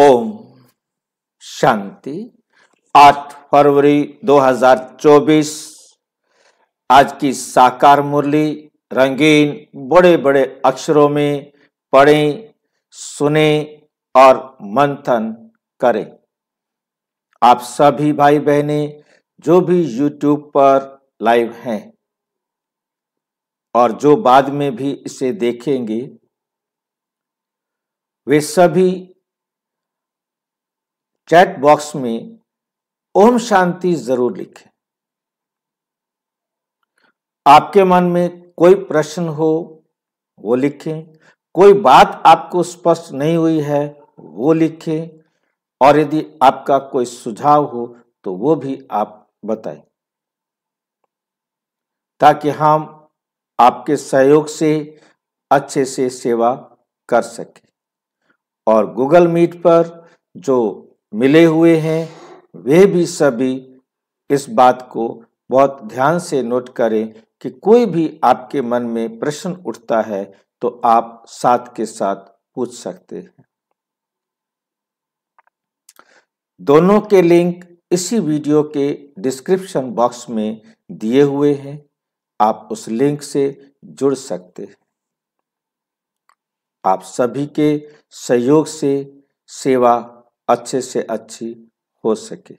ओम शांति आठ फरवरी 2024 आज की साकार मुरली रंगीन बड़े बड़े अक्षरों में पढ़ें सुने और मंथन करें आप सभी भाई बहने जो भी YouTube पर लाइव हैं और जो बाद में भी इसे देखेंगे वे सभी चैट बॉक्स में ओम शांति जरूर लिखें आपके मन में कोई प्रश्न हो वो लिखें कोई बात आपको स्पष्ट नहीं हुई है वो लिखें और यदि आपका कोई सुझाव हो तो वो भी आप बताएं ताकि हम आपके सहयोग से अच्छे से सेवा कर सके और गूगल मीट पर जो मिले हुए हैं वे भी सभी इस बात को बहुत ध्यान से नोट करें कि कोई भी आपके मन में प्रश्न उठता है तो आप साथ के साथ पूछ सकते हैं दोनों के लिंक इसी वीडियो के डिस्क्रिप्शन बॉक्स में दिए हुए हैं आप उस लिंक से जुड़ सकते हैं आप सभी के सहयोग से सेवा अच्छे से अच्छी हो सके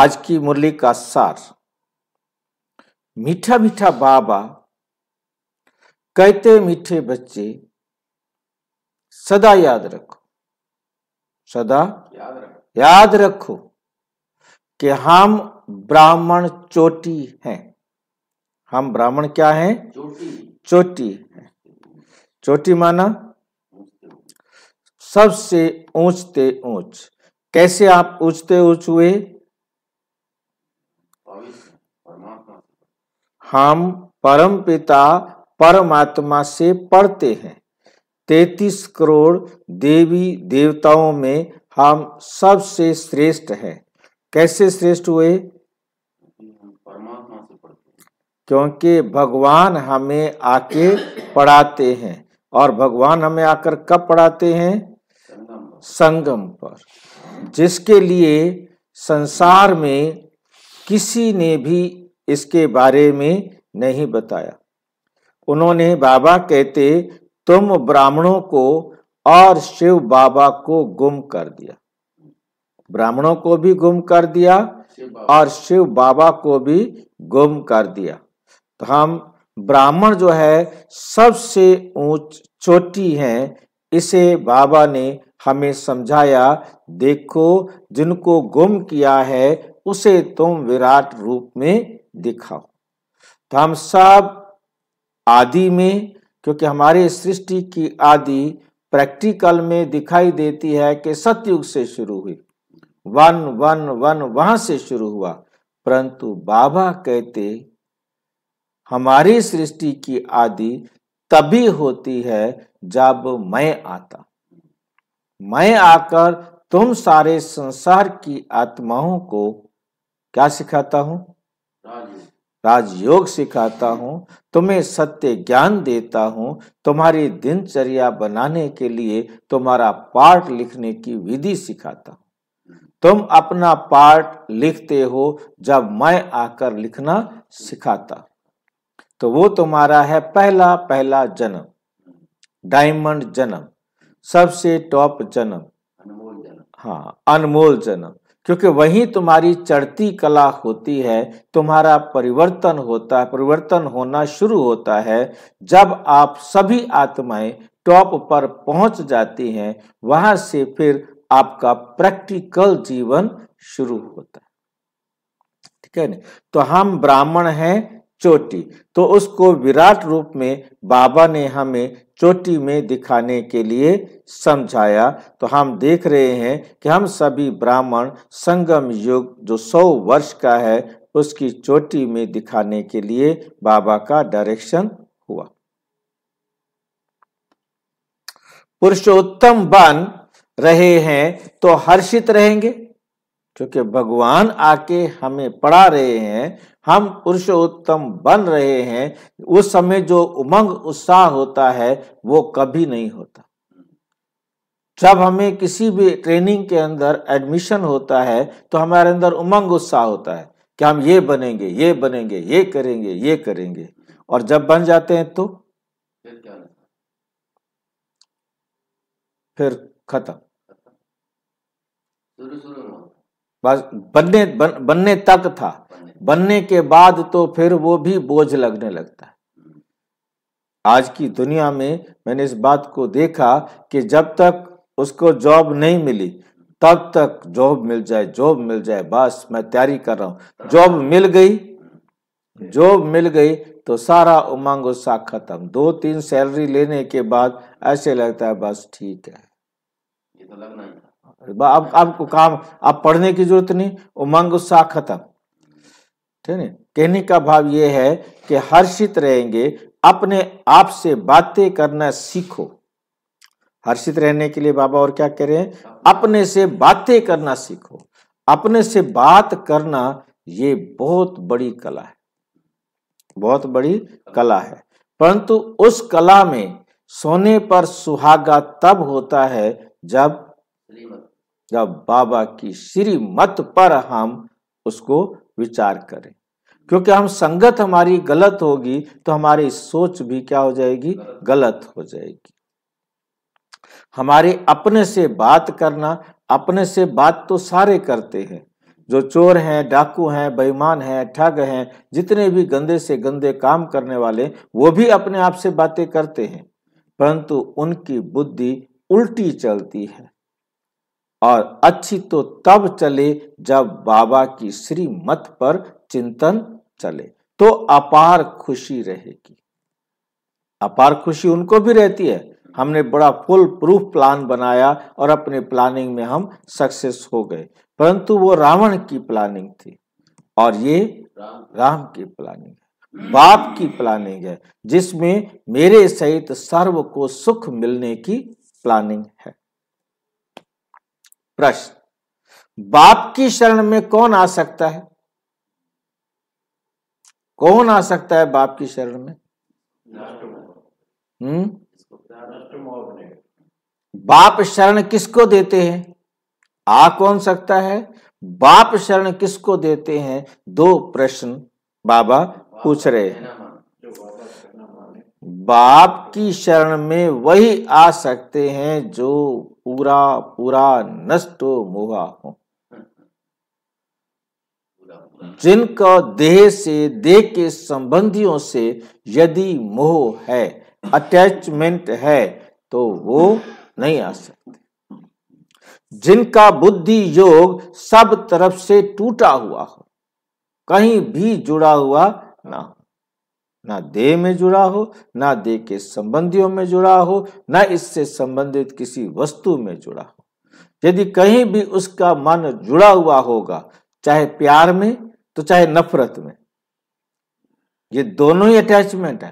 आज की मुरली का सार मीठा मीठा बाबा कहते मीठे बच्चे सदा याद रखो सदा याद रखो कि हम ब्राह्मण चोटी हैं हम ब्राह्मण क्या हैं चोटी चोटी हैं चोटी माना सबसे ऊंचते ऊंच कैसे आप ऊंचते ऊंच हुए हम परम पिता परमात्मा से पढ़ते हैं तैतीस करोड़ देवी देवताओं में हम सबसे श्रेष्ठ हैं कैसे श्रेष्ठ हुए क्योंकि भगवान हमें आके पढ़ाते हैं और भगवान हमें आकर कब पढ़ाते हैं संगम पर जिसके लिए संसार में किसी ने भी इसके बारे में नहीं बताया उन्होंने बाबा कहते तुम ब्राह्मणों को और शिव बाबा को गुम कर दिया ब्राह्मणों को भी गुम कर दिया और शिव बाबा को भी गुम कर दिया तो हम ब्राह्मण जो है सबसे ऊंच चोटी है इसे बाबा ने हमें समझाया देखो जिनको गुम किया है उसे तुम विराट रूप में दिखाओ तो हम सब आदि में क्योंकि हमारे सृष्टि की आदि प्रैक्टिकल में दिखाई देती है कि सतयुग से शुरू हुई वन वन वन वहां से शुरू हुआ परंतु बाबा कहते हमारी सृष्टि की आदि तभी होती है जब मैं आता मैं आकर तुम सारे संसार की आत्माओं को क्या सिखाता हूं राजयोग सिखाता हूं तुम्हें सत्य ज्ञान देता हूं तुम्हारी दिनचर्या बनाने के लिए तुम्हारा पाठ लिखने की विधि सिखाता हूं तुम अपना पाठ लिखते हो जब मैं आकर लिखना सिखाता तो वो तुम्हारा है पहला पहला जन्म डायमंड जन्म सबसे टॉप जन्म अनमोल जन्म हाँ अनमोल जन्म क्योंकि वही तुम्हारी चढ़ती कला होती है तुम्हारा परिवर्तन होता है परिवर्तन होना शुरू होता है जब आप सभी आत्माएं टॉप पर पहुंच जाती हैं वहां से फिर आपका प्रैक्टिकल जीवन शुरू होता है ठीक है ना तो हम ब्राह्मण हैं चोटी तो उसको विराट रूप में बाबा ने हमें चोटी में दिखाने के लिए समझाया तो हम देख रहे हैं कि हम सभी ब्राह्मण संगम युग जो सौ वर्ष का है उसकी चोटी में दिखाने के लिए बाबा का डायरेक्शन हुआ पुरुषोत्तम बन रहे हैं तो हर्षित रहेंगे क्योंकि भगवान आके हमें पढ़ा रहे हैं हम पुरुषोत्तम बन रहे हैं उस समय जो उमंग उत्साह होता है वो कभी नहीं होता जब हमें किसी भी ट्रेनिंग के अंदर एडमिशन होता है तो हमारे अंदर उमंग उत्साह होता है कि हम ये बनेंगे ये बनेंगे ये करेंगे ये करेंगे और जब बन जाते हैं तो फिर खत्म बस बनने बन, बनने तक था बनने के बाद तो फिर वो भी बोझ लगने लगता है आज की दुनिया में मैंने इस बात को देखा कि जब तक उसको जॉब नहीं मिली तब तक जॉब मिल जाए जॉब मिल जाए बस मैं तैयारी कर रहा हूं जॉब मिल गई जॉब मिल गई तो सारा उमंग उत्साह खत्म दो तीन सैलरी लेने के बाद ऐसे लगता है बस ठीक है ये तो लगना ही था अब आपको काम आप पढ़ने की जरूरत नहीं उमंग उत्साह खत्म ठीक है कहने का भाव यह है कि हर्षित रहेंगे अपने आप से बातें करना सीखो हर्षित रहने के लिए बाबा और क्या कह रहे हैं अपने से बातें करना सीखो अपने से बात करना ये बहुत बड़ी कला है बहुत बड़ी कला है परंतु उस कला में सोने पर सुहागा तब होता है जब जब बाबा की श्रीमत पर हम उसको विचार करें क्योंकि हम संगत हमारी गलत होगी तो हमारी सोच भी क्या हो जाएगी गलत हो जाएगी हमारे अपने से बात करना अपने से बात तो सारे करते हैं जो चोर हैं डाकू हैं बेईमान हैं ठग हैं जितने भी गंदे से गंदे काम करने वाले वो भी अपने आप से बातें करते हैं परंतु उनकी बुद्धि उल्टी चलती है और अच्छी तो तब चले जब बाबा की श्रीमत पर चिंतन चले तो अपार खुशी रहेगी अपार खुशी उनको भी रहती है हमने बड़ा फुल प्रूफ प्लान बनाया और अपने प्लानिंग में हम सक्सेस हो गए परंतु वो रावण की प्लानिंग थी और ये राम की प्लानिंग है बाप की प्लानिंग है जिसमें मेरे सहित सर्व को सुख मिलने की प्लानिंग है प्रश्न बाप की शरण में कौन आ सकता है कौन आ सकता है बाप की शरण में हम्म बाप शरण किसको देते हैं आ कौन सकता है बाप शरण किसको देते हैं दो प्रश्न बाबा पूछ रहे हैं बाप की शरण में वही आ सकते हैं जो पूरा पूरा नष्ट मोहा हो जिनका देह से देह के संबंधियों से यदि मोह है अटैचमेंट है तो वो नहीं आ सकते जिनका बुद्धि योग सब तरफ से टूटा हुआ हो कहीं भी जुड़ा हुआ ना हो ना देह में जुड़ा हो ना देह के संबंधियों में जुड़ा हो ना इससे संबंधित किसी वस्तु में जुड़ा हो यदि कहीं भी उसका मन जुड़ा हुआ होगा चाहे प्यार में तो चाहे नफरत में ये दोनों ही अटैचमेंट है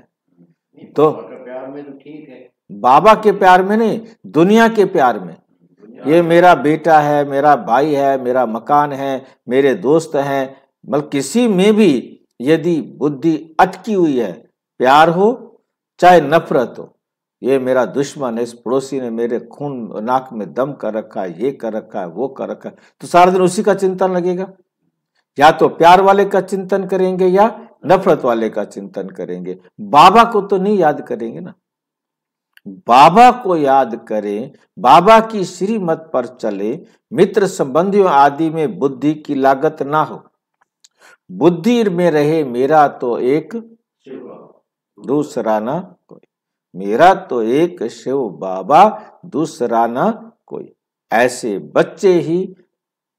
तो प्यार में तो ठीक है बाबा के प्यार में नहीं दुनिया के प्यार में ये मेरा बेटा है मेरा भाई है मेरा मकान है मेरे दोस्त हैं मतलब किसी में भी यदि बुद्धि अटकी हुई है प्यार हो चाहे नफरत हो ये मेरा दुश्मन है इस पड़ोसी ने मेरे खून नाक में दम कर रखा है ये कर रखा है वो कर रखा है तो सारा दिन उसी का चिंतन लगेगा या तो प्यार वाले का चिंतन करेंगे या नफरत वाले का चिंतन करेंगे बाबा को तो नहीं याद करेंगे ना बाबा को याद करें बाबा की श्रीमत पर चले मित्र संबंधियों आदि में बुद्धि की लागत ना हो बुद्धि में रहे मेरा तो एक दूसरा ना कोई मेरा तो एक शिव बाबा दूसरा ना कोई ऐसे बच्चे ही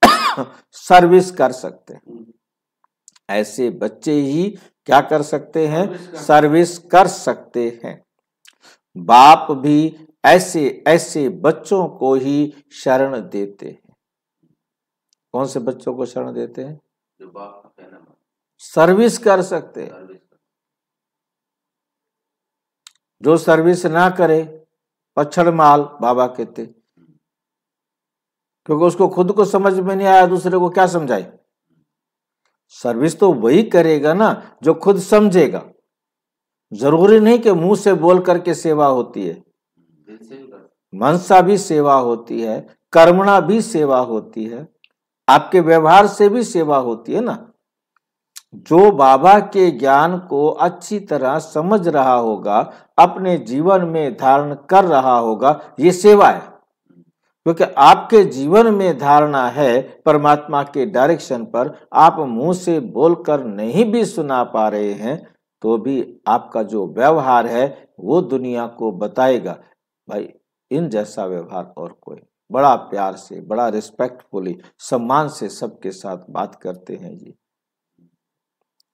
सर्विस कर सकते हैं हम्म। ऐसे बच्चे ही क्या कर सकते हैं सर्विस कर सकते हैं बाप भी ऐसे ऐसे बच्चों को ही शरण देते हैं कौन से बच्चों को शरण देते हैं जो बाप सर्विस कर सकते जो सर्विस ना करे पछड़ माल बाबा कहते क्योंकि उसको खुद को समझ में नहीं आया दूसरे को क्या समझाए सर्विस तो वही करेगा ना जो खुद समझेगा जरूरी नहीं कि मुंह से बोल करके सेवा होती है मनसा भी सेवा होती है कर्मणा भी सेवा होती है आपके व्यवहार से भी सेवा होती है ना जो बाबा के ज्ञान को अच्छी तरह समझ रहा होगा अपने जीवन में धारण कर रहा होगा ये सेवा है क्योंकि आपके जीवन में धारणा है परमात्मा के डायरेक्शन पर आप मुंह से बोलकर नहीं भी सुना पा रहे हैं तो भी आपका जो व्यवहार है वो दुनिया को बताएगा भाई इन जैसा व्यवहार और कोई बड़ा प्यार से बड़ा रिस्पेक्टफुली सम्मान से सबके साथ बात करते हैं जी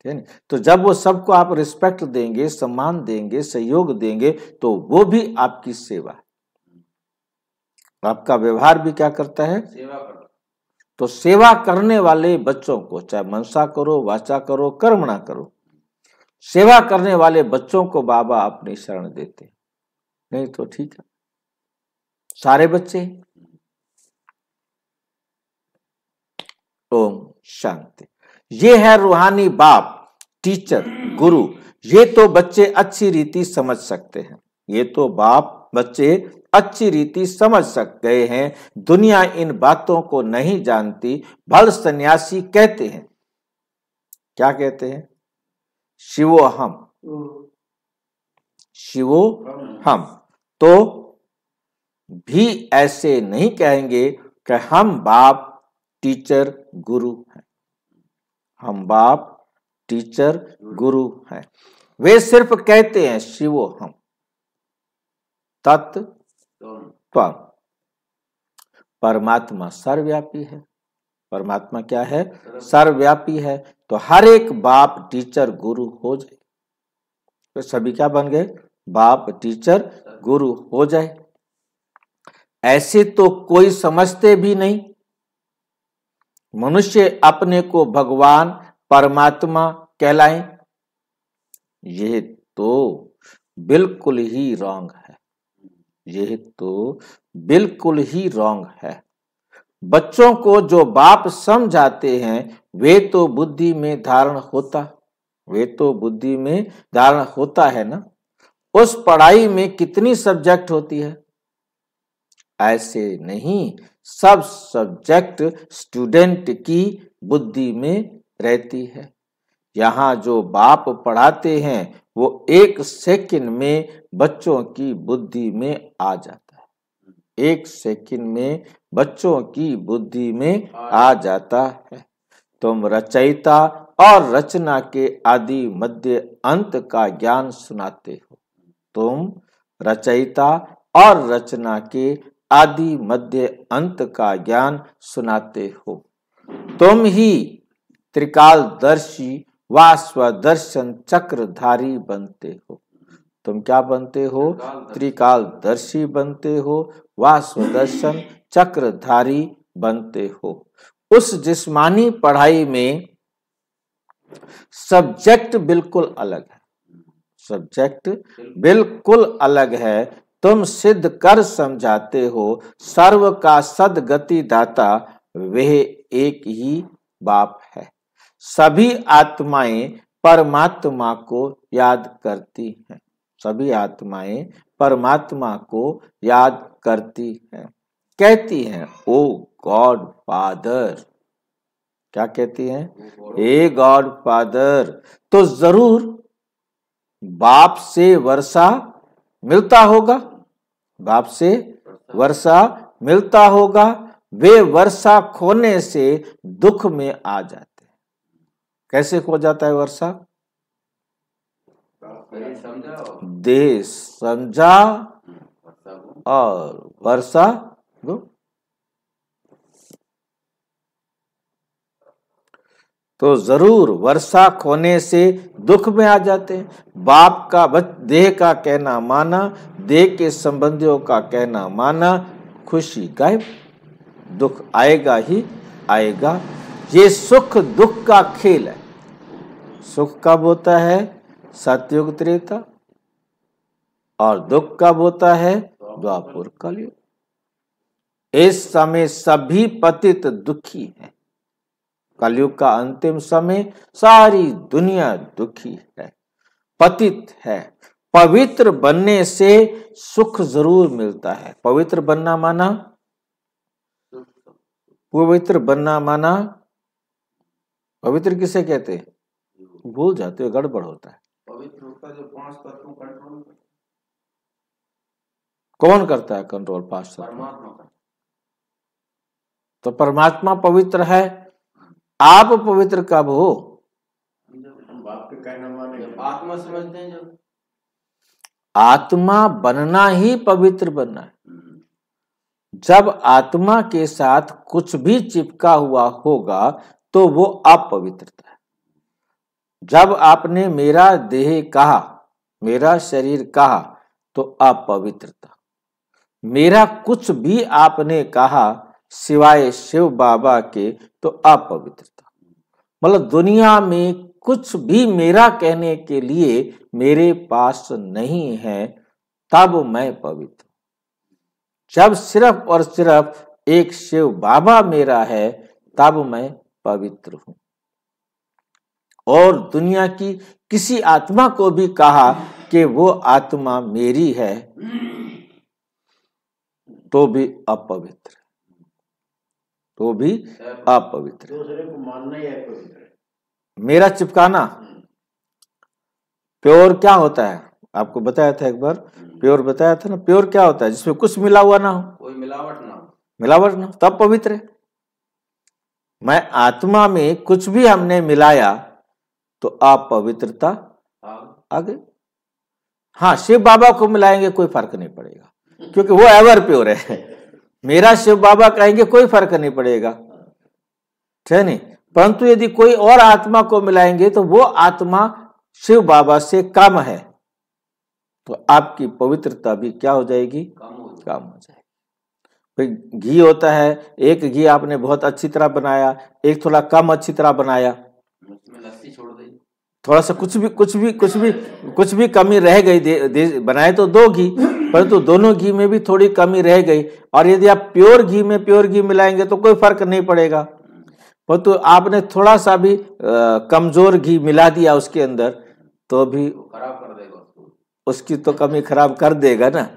ठीक है तो जब वो सबको आप रिस्पेक्ट देंगे सम्मान देंगे सहयोग देंगे तो वो भी आपकी सेवा है आपका व्यवहार भी क्या करता है सेवा करता तो सेवा करने वाले बच्चों को चाहे मनसा करो वाचा करो कर्म ना करो सेवा करने वाले बच्चों को बाबा अपनी शरण देते नहीं तो ठीक है सारे बच्चे ओम शांति ये है रूहानी बाप टीचर गुरु ये तो बच्चे अच्छी रीति समझ सकते हैं ये तो बाप बच्चे अच्छी रीति समझ सक गए हैं दुनिया इन बातों को नहीं जानती भल सन्यासी कहते हैं क्या कहते हैं शिवो हम शिवो हम तो भी ऐसे नहीं कहेंगे कि हम बाप टीचर गुरु हैं हम बाप टीचर गुरु हैं वे सिर्फ कहते हैं शिवो हम तत्व परमात्मा सर्वव्यापी है परमात्मा क्या है सर्वव्यापी है तो हर एक बाप टीचर गुरु हो जाए तो सभी क्या बन गए बाप टीचर गुरु हो जाए ऐसे तो कोई समझते भी नहीं मनुष्य अपने को भगवान परमात्मा कहलाए यह तो बिल्कुल ही रॉन्ग है यह तो बिल्कुल ही रॉन्ग है बच्चों को जो बाप समझाते हैं वे तो बुद्धि में धारण होता वे तो बुद्धि में धारण होता है ना उस पढ़ाई में कितनी सब्जेक्ट होती है ऐसे नहीं सब सब्जेक्ट स्टूडेंट की बुद्धि में रहती है यहाँ जो बाप पढ़ाते हैं वो एक सेकंड में बच्चों की बुद्धि में आ जाता है एक सेकंड में बच्चों की बुद्धि में आ जाता है तुम रचयिता और रचना के आदि मध्य अंत का ज्ञान सुनाते हो तुम रचयिता और रचना के आदि मध्य अंत का ज्ञान सुनाते हो तुम ही त्रिकालदर्शी व स्वदर्शन चक्रधारी बनते हो तुम क्या बनते हो त्रिकालदर्शी बनते हो व स्वदर्शन चक्रधारी बनते हो उस जिस्मानी पढ़ाई में सब्जेक्ट बिल्कुल अलग है सब्जेक्ट बिल्कुल अलग है तुम सिद्ध कर समझाते हो सर्व का सदगति दाता वह एक ही बाप है सभी आत्माएं परमात्मा को याद करती हैं सभी आत्माएं परमात्मा को याद करती हैं कहती हैं ओ गॉड फादर क्या कहती हैं ए गॉड फादर तो जरूर बाप से वर्षा मिलता होगा बाप से वर्षा मिलता होगा वे वर्षा खोने से दुख में आ जाते हैं कैसे खो जाता है वर्षा देश समझा और वर्षा तो जरूर वर्षा खोने से दुख में आ जाते हैं बाप का देह का कहना माना देह के संबंधियों का कहना माना खुशी गायब दुख आएगा ही आएगा ये सुख दुख का खेल है सुख कब होता है सतयुग त्रेता और दुख कब होता है द्वापुर कलयुग इस समय सभी पतित दुखी हैं कलयुग का अंतिम समय सारी दुनिया दुखी है पतित है पवित्र बनने से सुख जरूर मिलता है पवित्र बनना माना पवित्र बनना माना पवित्र किसे कहते हैं भूल जाते हो गड़बड़ होता है पवित्र होता जो पांच तत्व कंट्रोल कौन करता है कंट्रोल पांच तत्व तो परमात्मा पवित्र है आप पवित्र कब हो आत्मा समझते हैं जब आत्मा बनना ही पवित्र बनना है हम्म। जब आत्मा के साथ कुछ भी चिपका हुआ होगा तो वो अपवित्रता है जब आपने मेरा देह कहा मेरा शरीर कहा तो अपवित्रता मेरा कुछ भी आपने कहा सिवाय शिव बाबा के तो अपवित्रता मतलब दुनिया में कुछ भी मेरा कहने के लिए मेरे पास नहीं है तब मैं पवित्र जब सिर्फ और सिर्फ एक शिव बाबा मेरा है तब मैं पवित्र हूं और दुनिया की किसी आत्मा को भी कहा कि वो आत्मा मेरी है तो भी अपवित्र तो भी आप दूसरे को मानना ही मेरा चिपकाना प्योर क्या होता है आपको बताया था एक बार हम्म। प्योर बताया था ना प्योर क्या होता है जिसमें कुछ मिला हुआ ना हो कोई मिलावट ना हो मिलावट ना हो तब पवित्र है मैं आत्मा में कुछ भी हमने मिलाया तो आप पवित्रता हाँ। आ गई हाँ शिव बाबा को मिलाएंगे कोई फर्क नहीं पड़ेगा क्योंकि वो एवर प्योर है मेरा शिव बाबा कहेंगे कोई फर्क नहीं पड़ेगा ठीक नहीं परंतु यदि कोई और आत्मा को मिलाएंगे तो वो आत्मा शिव बाबा से कम है तो आपकी पवित्रता भी क्या हो जाएगी कम हो जाएगी, घी होता है एक घी आपने बहुत अच्छी तरह बनाया एक थोड़ा कम अच्छी तरह बनाया थोड़ा सा कुछ भी कुछ भी कुछ भी कुछ भी कमी रह गई दे, दे, बनाए तो दो घी परंतु दोनों घी में भी थोड़ी कमी रह गई और यदि आप प्योर घी में प्योर घी मिलाएंगे तो कोई फर्क नहीं पड़ेगा परंतु आपने थोड़ा सा भी कमजोर घी मिला दिया उसके अंदर तो भी तो खराब कर देगा उसकी तो कमी खराब कर देगा ना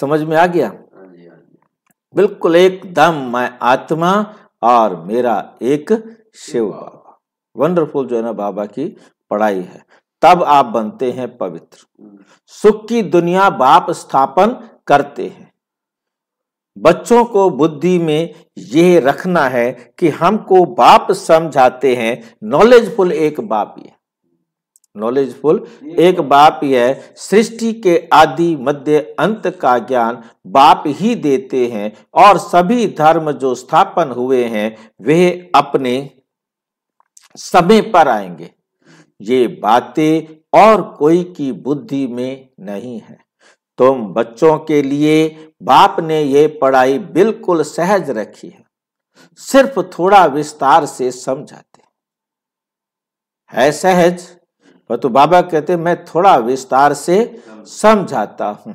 समझ में आ गया हाँ हाँ बिल्कुल एकदम मैं आत्मा और मेरा एक शिव बाबा वंडरफुल जो है ना बाबा की पढ़ाई है तब आप बनते हैं पवित्र सुख की दुनिया बाप स्थापन करते हैं बच्चों को बुद्धि में यह रखना है कि हमको बाप समझाते हैं नॉलेजफुल एक बाप ये नॉलेजफुल एक बाप यह सृष्टि के आदि मध्य अंत का ज्ञान बाप ही देते हैं और सभी धर्म जो स्थापन हुए हैं वे अपने समय पर आएंगे ये बातें और कोई की बुद्धि में नहीं है तुम बच्चों के लिए बाप ने ये पढ़ाई बिल्कुल सहज रखी है सिर्फ थोड़ा विस्तार से समझाते है सहज पर तो बाबा कहते मैं थोड़ा विस्तार से समझाता हूं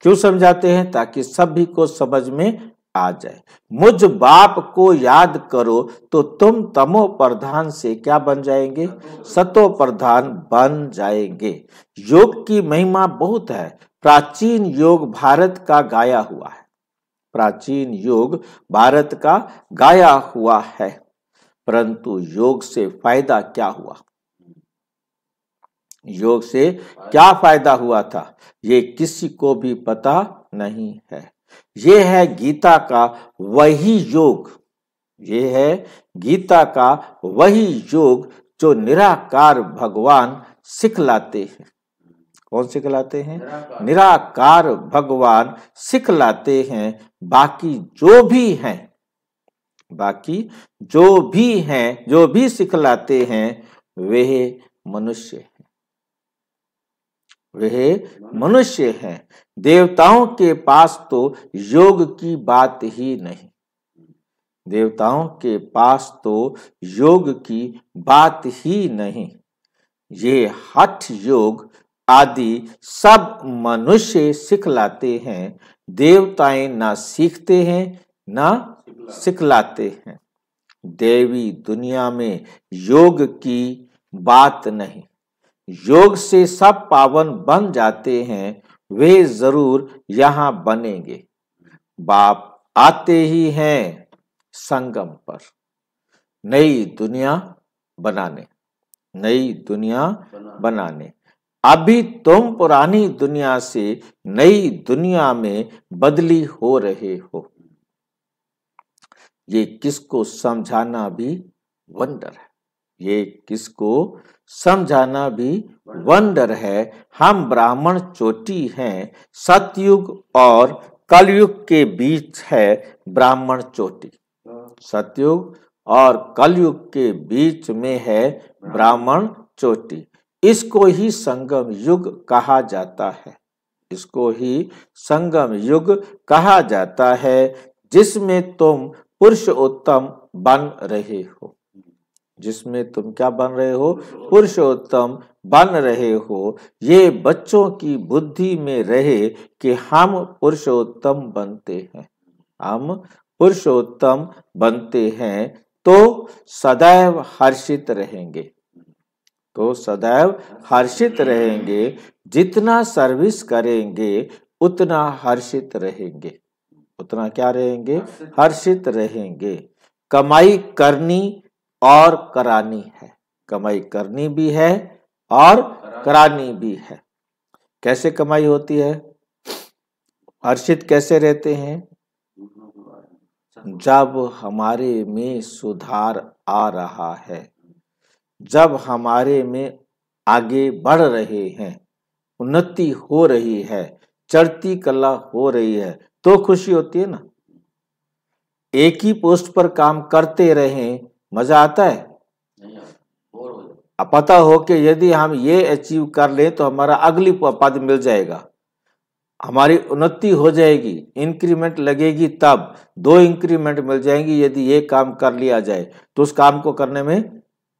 क्यों समझाते हैं ताकि सभी को समझ में आ जाए मुझ बाप को याद करो तो तुम तमो प्रधान से क्या बन जाएंगे सतो प्रधान बन जाएंगे योग की महिमा बहुत है प्राचीन योग भारत का गाया हुआ है प्राचीन योग भारत का गाया हुआ है परंतु योग से फायदा क्या हुआ योग से क्या फायदा हुआ था ये किसी को भी पता नहीं है ये है गीता का वही योग ये है गीता का वही योग जो निराकार भगवान सिखलाते हैं कौन सिखलाते हैं निराकार, भगवान सिखलाते हैं बाकी जो भी हैं बाकी जो भी हैं जो भी सिखलाते हैं वे मनुष्य वे मनुष्य हैं देवताओं के पास तो योग की बात ही नहीं देवताओं के पास तो योग की बात ही नहीं ये हठ योग आदि सब मनुष्य सिखलाते हैं देवताएं ना सीखते हैं ना सिखलाते हैं देवी दुनिया में योग की बात नहीं योग से सब पावन बन जाते हैं वे जरूर यहां बनेंगे बाप आते ही हैं संगम पर नई दुनिया बनाने नई दुनिया बनाने अभी तुम पुरानी दुनिया से नई दुनिया में बदली हो रहे हो ये किसको समझाना भी वंडर है ये किसको समझाना भी वंडर है हम ब्राह्मण चोटी हैं सतयुग और कलयुग के बीच है ब्राह्मण चोटी सतयुग और कलयुग के बीच में है ब्राह्मण चोटी इसको ही संगम युग कहा जाता है इसको ही संगम युग कहा जाता है जिसमें तुम पुरुषोत्तम बन रहे हो जिसमें तुम क्या बन रहे हो पुरुषोत्तम बन रहे हो ये बच्चों की बुद्धि में रहे कि हम पुरुषोत्तम बनते हैं हम पुरुषोत्तम बनते हैं तो सदैव हर्षित रहेंगे तो सदैव हर्षित रहेंगे जितना सर्विस करेंगे उतना हर्षित रहेंगे उतना क्या रहेंगे हर्षित रहेंगे कमाई करनी और करानी है कमाई करनी भी है और करानी भी है कैसे कमाई होती है हर्षित कैसे रहते हैं जब हमारे में सुधार आ रहा है जब हमारे में आगे बढ़ रहे हैं उन्नति हो रही है चढ़ती कला हो रही है तो खुशी होती है ना एक ही पोस्ट पर काम करते रहें मजा आता है पता हो कि यदि हम ये अचीव कर लें तो हमारा अगली पद मिल जाएगा हमारी उन्नति हो जाएगी इंक्रीमेंट लगेगी तब दो इंक्रीमेंट मिल जाएंगी यदि ये काम कर लिया जाए तो उस काम को करने में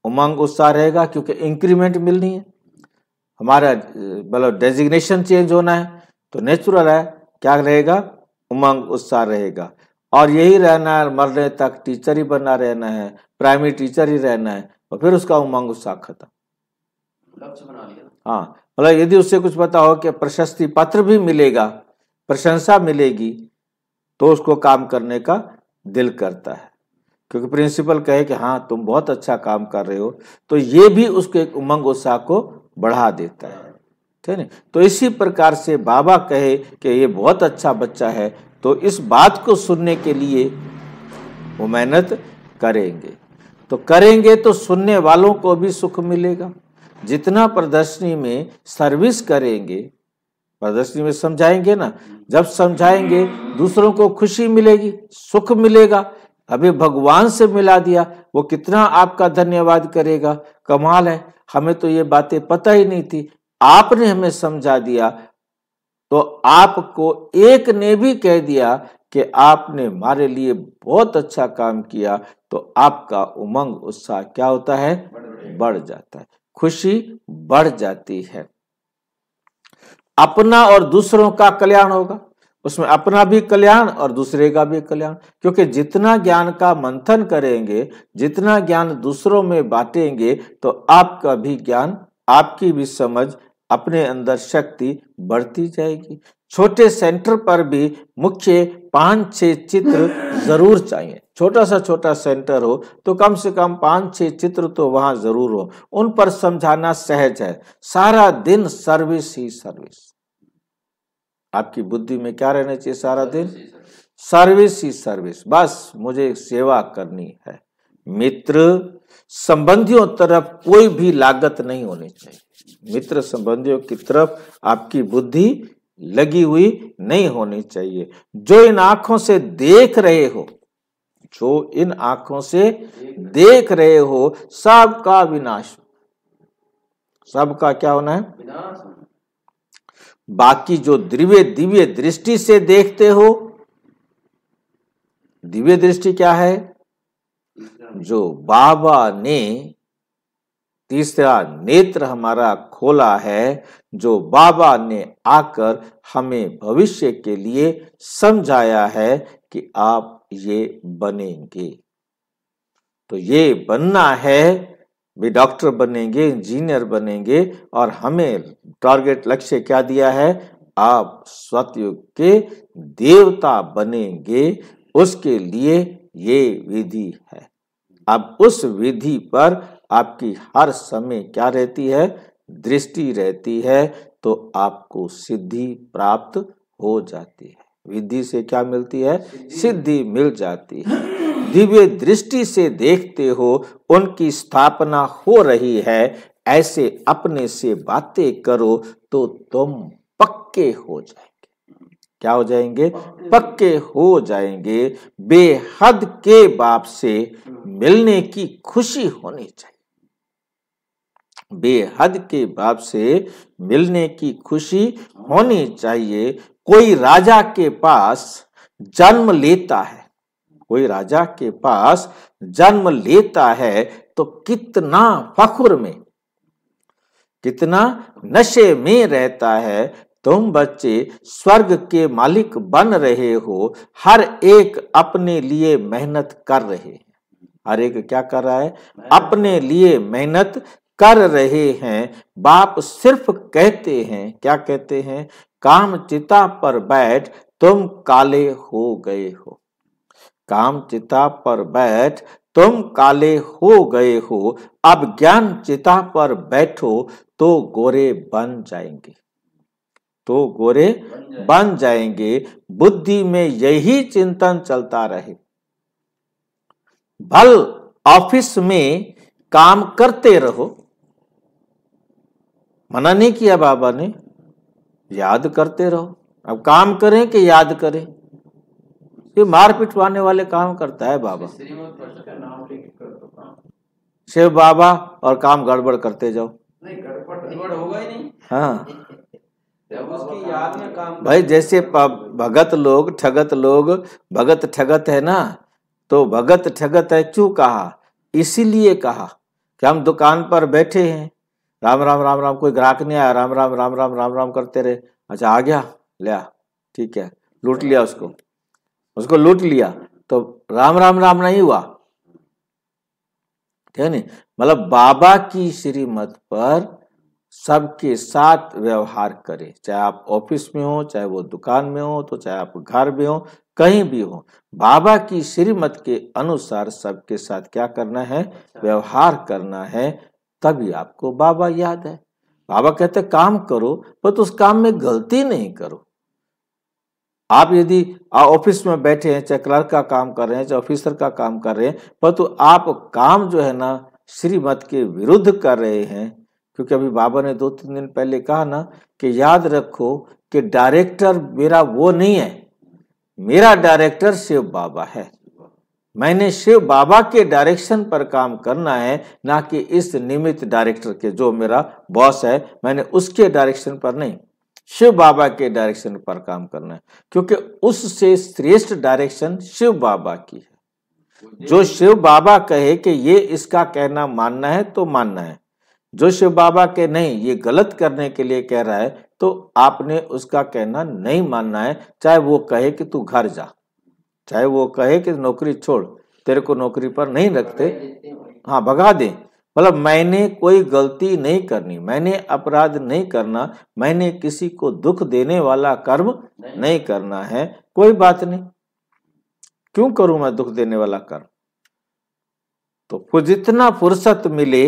उमंग उत्साह रहेगा क्योंकि इंक्रीमेंट मिलनी है हमारा मतलब डेजिग्नेशन चेंज होना है तो नेचुरल है क्या रहेगा उमंग उत्साह रहेगा और यही रहना है मरने तक टीचर ही बना रहना है प्राइमरी टीचर ही रहना है और फिर उसका उमंग उत्साह खत्म हाँ मतलब यदि उससे कुछ पता हो कि प्रशस्ति पत्र भी मिलेगा प्रशंसा मिलेगी तो उसको काम करने का दिल करता है क्योंकि प्रिंसिपल कहे कि हाँ तुम बहुत अच्छा काम कर रहे हो तो ये भी उसके एक उमंग उत्साह को बढ़ा देता है ठीक है तो इसी प्रकार से बाबा कहे कि ये बहुत अच्छा बच्चा है तो इस बात को सुनने के लिए वो मेहनत करेंगे तो करेंगे तो सुनने वालों को भी सुख मिलेगा जितना प्रदर्शनी में सर्विस करेंगे प्रदर्शनी में समझाएंगे ना जब समझाएंगे दूसरों को खुशी मिलेगी सुख मिलेगा अभी भगवान से मिला दिया वो कितना आपका धन्यवाद करेगा कमाल है हमें तो ये बातें पता ही नहीं थी आपने हमें समझा दिया तो आपको एक ने भी कह दिया कि आपने हमारे लिए बहुत अच्छा काम किया तो आपका उमंग उत्साह क्या होता है बढ़ जाता है खुशी बढ़ जाती है अपना और दूसरों का कल्याण होगा उसमें अपना भी कल्याण और दूसरे का भी कल्याण क्योंकि जितना ज्ञान का मंथन करेंगे जितना ज्ञान दूसरों में बांटेंगे तो आपका भी ज्ञान आपकी भी समझ अपने अंदर शक्ति बढ़ती जाएगी छोटे सेंटर पर भी मुख्य पांच छह चित्र जरूर चाहिए छोटा सा छोटा सेंटर हो तो कम से कम पांच छह चित्र तो वहां जरूर हो उन पर समझाना सहज है सारा दिन सर्विस ही सर्विस आपकी बुद्धि में क्या रहना चाहिए सारा दिन सर्विस ही सर्विस बस मुझे सेवा करनी है मित्र संबंधियों तरफ कोई भी लागत नहीं होनी चाहिए मित्र संबंधियों की तरफ आपकी बुद्धि लगी हुई नहीं होनी चाहिए जो इन आंखों से देख रहे हो जो इन आंखों से देख रहे हो सबका विनाश सबका क्या होना है बाकी जो दिव्य दिव्य दृष्टि से देखते हो दिव्य दृष्टि क्या है जो बाबा ने तीसरा नेत्र हमारा खोला है जो बाबा ने आकर हमें भविष्य के लिए समझाया है कि आप ये बनेंगे तो ये बनना है भी डॉक्टर बनेंगे इंजीनियर बनेंगे और हमें टारगेट लक्ष्य क्या दिया है आप सतयुग के देवता बनेंगे उसके लिए ये विधि है अब उस विधि पर आपकी हर समय क्या रहती है दृष्टि रहती है तो आपको सिद्धि प्राप्त हो जाती है विधि से क्या मिलती है सिद्धि मिल जाती है दिव्य दृष्टि से देखते हो उनकी स्थापना हो रही है ऐसे अपने से बातें करो तो तुम पक्के हो जाए क्या हो जाएंगे पक्के हो जाएंगे बेहद के बाप से मिलने की खुशी होनी चाहिए बेहद के बाप से मिलने की खुशी होनी चाहिए कोई राजा के पास जन्म लेता है कोई राजा के पास जन्म लेता है तो कितना फखुर में कितना नशे में रहता है तुम बच्चे स्वर्ग के मालिक बन रहे हो हर एक अपने लिए मेहनत कर रहे हैं हर एक क्या कर रहा है अपने लिए मेहनत कर रहे हैं बाप सिर्फ कहते हैं क्या कहते हैं काम चिता पर बैठ तुम काले हो गए हो काम चिता पर बैठ तुम काले हो गए हो अब ज्ञान चिता पर बैठो तो गोरे बन जाएंगे तो गोरे बन जाएंगे बुद्धि में यही चिंतन चलता रहे भल ऑफिस में काम करते रहो मना नहीं किया बाबा ने याद करते रहो अब काम करें कि याद करें ये मार पिटवाने वाले काम करता है बाबा शिव बाबा और काम गड़बड़ करते जाओ नहीं गड़बड़ होगा ही नहीं हाँ भाई जैसे भगत लोग ठगत लोग भगत ठगत है ना तो भगत ठगत है क्यों कहा इसीलिए कहा कि हम दुकान पर बैठे हैं राम राम राम राम कोई ग्राहक नहीं आया राम राम राम राम राम राम करते रहे अच्छा आ गया लिया ठीक है लूट लिया उसको उसको लूट लिया तो राम राम राम नहीं हुआ ठीक है नहीं मतलब बाबा की श्रीमत पर सबके साथ व्यवहार करें चाहे आप ऑफिस में हो चाहे वो दुकान में हो तो चाहे आप घर में हो कहीं भी हो बाबा की श्रीमत के अनुसार सबके साथ क्या करना है व्यवहार करना है तभी आपको बाबा याद है बाबा कहते काम करो पर तो उस काम में गलती नहीं करो आप यदि ऑफिस में बैठे हैं चाहे क्लर्क का काम कर रहे हैं चाहे ऑफिसर का काम कर रहे हैं पर तो आप काम जो है ना श्रीमत के विरुद्ध कर रहे हैं क्योंकि अभी बाबा ने दो तीन दिन पहले कहा ना कि याद रखो कि डायरेक्टर मेरा वो नहीं है मेरा डायरेक्टर शिव बाबा है मैंने शिव बाबा के डायरेक्शन पर काम करना है ना कि इस निमित्त डायरेक्टर के जो मेरा बॉस है मैंने उसके डायरेक्शन पर नहीं शिव बाबा के डायरेक्शन पर काम करना है क्योंकि उससे श्रेष्ठ डायरेक्शन शिव बाबा की है जो शिव बाबा कहे कि ये इसका कहना मानना है तो मानना है जो शिव बाबा के नहीं ये गलत करने के लिए कह रहा है तो आपने उसका कहना नहीं मानना है चाहे वो कहे कि तू घर जा चाहे वो कहे कि नौकरी छोड़ तेरे को नौकरी पर नहीं रखते हाँ भगा दे मतलब मैंने कोई गलती नहीं करनी मैंने अपराध नहीं करना मैंने किसी को दुख देने वाला कर्म नहीं, नहीं करना है कोई बात नहीं क्यों करूं मैं दुख देने वाला कर्म तो जितना फुर्सत मिले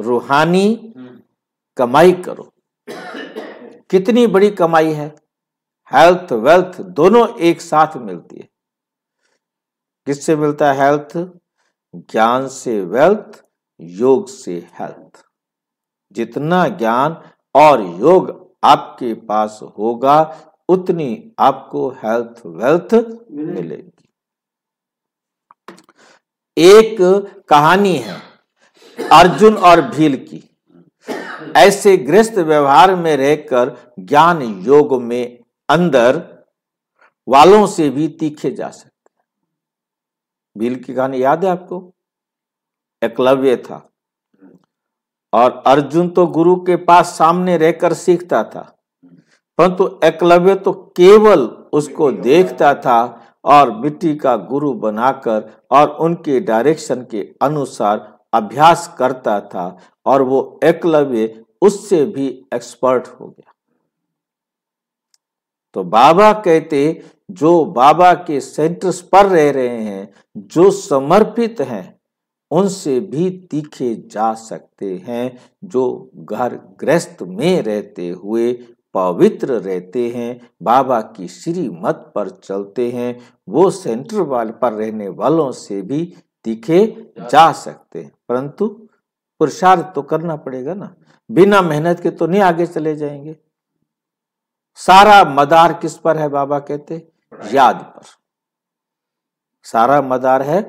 रूहानी हम्म। कमाई करो कितनी बड़ी कमाई है हेल्थ वेल्थ दोनों एक साथ मिलती है किससे मिलता है हेल्थ ज्ञान से वेल्थ योग से हेल्थ जितना ज्ञान और योग आपके पास होगा उतनी आपको हेल्थ वेल्थ मिलेगी एक कहानी है अर्जुन और भील की ऐसे ग्रस्त व्यवहार में रहकर ज्ञान योग में अंदर वालों से भी तीखे जा सकते भील की कहानी याद है आपको एकलव्य था और अर्जुन तो गुरु के पास सामने रहकर सीखता था परंतु एकलव्य तो केवल उसको देखता था और मिट्टी का गुरु बनाकर और उनके डायरेक्शन के अनुसार अभ्यास करता था और वो एकलव्य उससे भी एक्सपर्ट हो गया तो बाबा कहते जो बाबा के सेंटर्स पर रह रहे हैं जो समर्पित हैं उनसे भी तीखे जा सकते हैं जो घर ग्रस्त में रहते हुए पवित्र रहते हैं बाबा की श्रीमत पर चलते हैं वो सेंटर वाल पर रहने वालों से भी तीखे जा सकते हैं परंतु पुरुषार्थ तो करना पड़ेगा ना बिना मेहनत के तो नहीं आगे चले जाएंगे सारा मदार किस पर है बाबा कहते याद पर सारा मदार है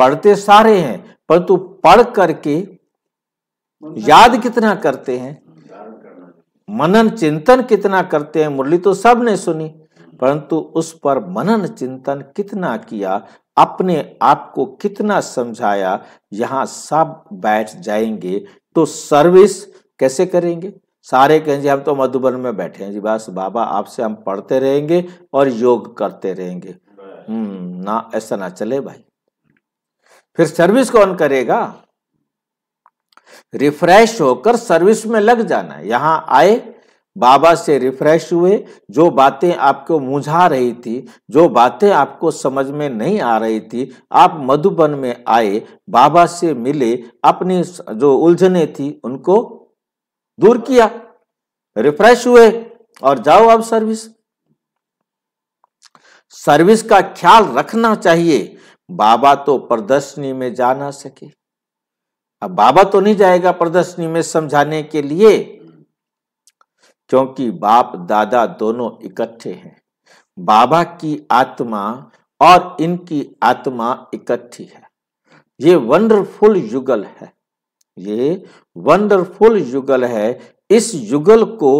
पढ़ते सारे हैं परंतु पढ़ करके याद कितना करते हैं मनन चिंतन कितना करते हैं मुरली तो सब ने सुनी परंतु उस पर मनन चिंतन कितना किया अपने आप को कितना समझाया यहां सब बैठ जाएंगे तो सर्विस कैसे करेंगे सारे जी हम तो मधुबन में बैठे हैं जी बस बाबा आपसे हम पढ़ते रहेंगे और योग करते रहेंगे हम्म, ना ऐसा ना चले भाई फिर सर्विस कौन करेगा रिफ्रेश होकर सर्विस में लग जाना यहां आए बाबा से रिफ्रेश हुए जो बातें आपको मुझा रही थी जो बातें आपको समझ में नहीं आ रही थी आप मधुबन में आए बाबा से मिले अपनी जो उलझने थी उनको दूर किया रिफ्रेश हुए और जाओ आप सर्विस सर्विस का ख्याल रखना चाहिए बाबा तो प्रदर्शनी में जा ना सके अब बाबा तो नहीं जाएगा प्रदर्शनी में समझाने के लिए क्योंकि बाप दादा दोनों इकट्ठे हैं बाबा की आत्मा और इनकी आत्मा इकट्ठी है ये वंडरफुल युगल है ये वंडरफुल युगल है इस युगल को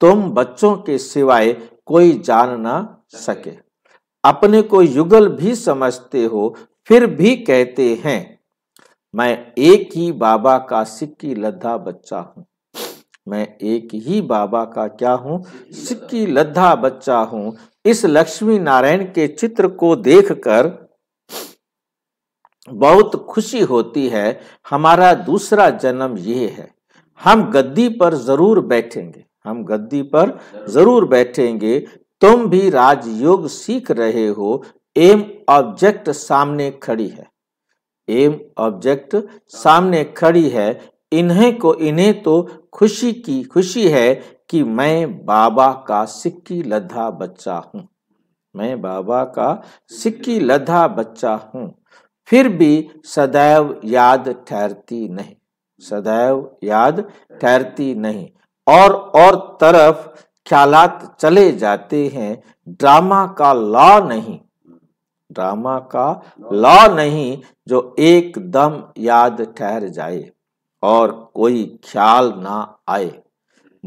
तुम बच्चों के सिवाय कोई जान ना सके अपने को युगल भी समझते हो फिर भी कहते हैं मैं एक ही बाबा का सिक्की लद्दा बच्चा हूं मैं एक ही बाबा का क्या हूँ सिक्की लद्दा बच्चा हूँ इस लक्ष्मी नारायण के चित्र को देखकर बहुत खुशी होती है हमारा दूसरा जन्म ये है हम गद्दी पर जरूर बैठेंगे हम गद्दी पर जरूर बैठेंगे तुम भी राजयोग सीख रहे हो एम ऑब्जेक्ट सामने खड़ी है एम ऑब्जेक्ट सामने खड़ी है इन्हें को इन्हें तो खुशी की खुशी है कि मैं बाबा का सिक्की लद्दा बच्चा हूं मैं बाबा का सिक्की लद्दा बच्चा हूँ फिर भी सदैव याद ठहरती नहीं सदैव याद ठहरती नहीं और और तरफ ख्यालात चले जाते हैं ड्रामा का लॉ नहीं ड्रामा का लॉ नहीं जो एकदम याद ठहर जाए और कोई ख्याल ना आए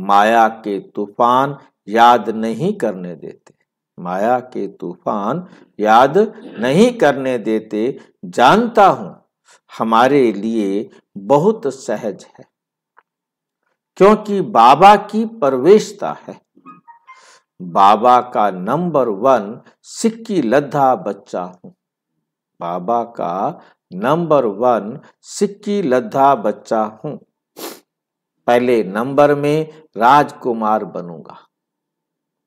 माया के तूफान याद नहीं करने देते माया के तूफान याद नहीं करने देते जानता हूं हमारे लिए बहुत सहज है क्योंकि बाबा की परवेशता है बाबा का नंबर वन सिक्की लद्दा बच्चा हूं बाबा का नंबर वन सिक्की लद्दा बच्चा हूं पहले नंबर में राजकुमार बनूंगा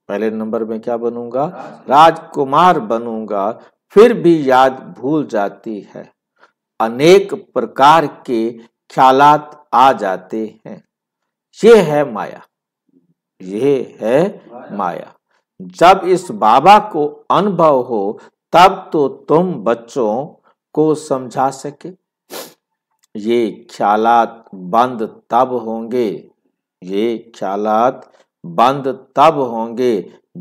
पहले नंबर में क्या बनूंगा राजकुमार बनूंगा फिर भी याद भूल जाती है अनेक प्रकार के ख्यालात आ जाते हैं ये है माया ये है माया जब इस बाबा को अनुभव हो तब तो तुम बच्चों को समझा सके ये ख्याल बंद तब होंगे ये ख्यालात बंद तब होंगे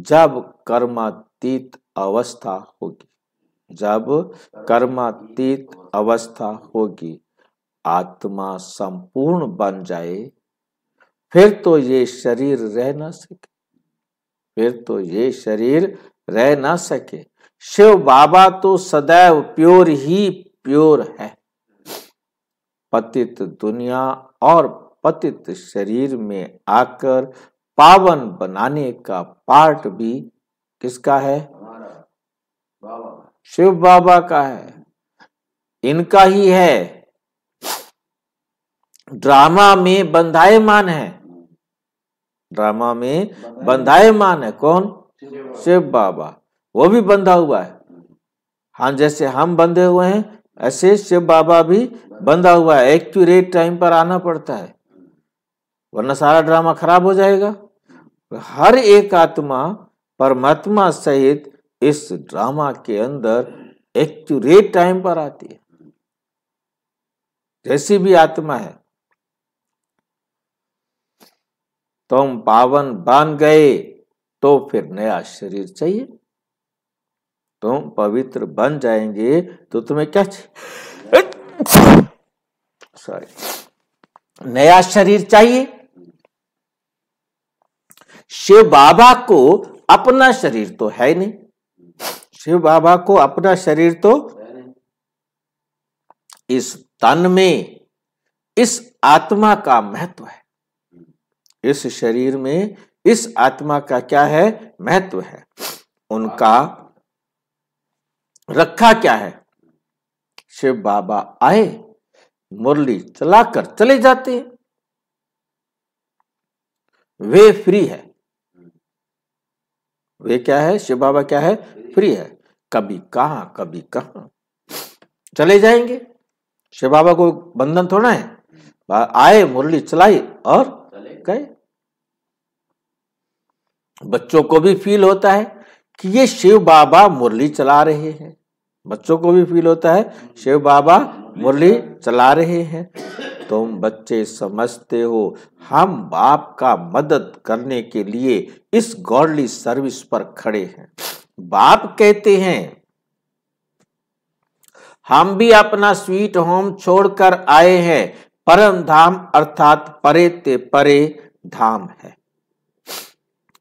जब कर्मातीत अवस्था होगी जब कर्मातीत अवस्था होगी आत्मा संपूर्ण बन जाए फिर तो ये शरीर रह ना सके फिर तो ये शरीर रह ना सके शिव बाबा तो सदैव प्योर ही प्योर है पतित दुनिया और पतित शरीर में आकर पावन बनाने का पार्ट भी किसका है बाबा। शिव बाबा का है इनका ही है ड्रामा में बंधायमान है हम्म। ड्रामा में बंधायमान है कौन शिव बाबा वो भी बंधा हुआ है हाँ जैसे हम बंधे हुए हैं ऐसे शिव बाबा भी बंधा हुआ है एक्यूरेट टाइम तो पर आना पड़ता है वरना सारा ड्रामा खराब हो जाएगा हर एक आत्मा परमात्मा सहित इस ड्रामा के अंदर एक्यूरेट टाइम तो पर आती है जैसी भी आत्मा है तुम तो पावन बन गए तो फिर नया शरीर चाहिए तुम पवित्र बन जाएंगे तो तुम्हें क्या सॉरी नया शरीर चाहिए शिव बाबा को अपना शरीर तो है नहीं शिव बाबा को अपना शरीर तो इस तन में इस आत्मा का महत्व है इस शरीर में इस आत्मा का क्या है महत्व है उनका रखा क्या है शिव बाबा आए मुरली चलाकर चले जाते हैं वे फ्री है वे क्या है शिव बाबा क्या है फ्री है कभी कहा कभी कहा चले जाएंगे शिव बाबा को बंधन थोड़ा है आए मुरली चलाई और गए बच्चों को भी फील होता है कि ये शिव बाबा मुरली चला रहे हैं बच्चों को भी फील होता है शिव बाबा मुरली चला रहे हैं तुम बच्चे समझते हो हम बाप का मदद करने के लिए इस गॉडली सर्विस पर खड़े हैं बाप कहते हैं हम भी अपना स्वीट होम छोड़कर आए हैं परम धाम अर्थात परे ते परे धाम है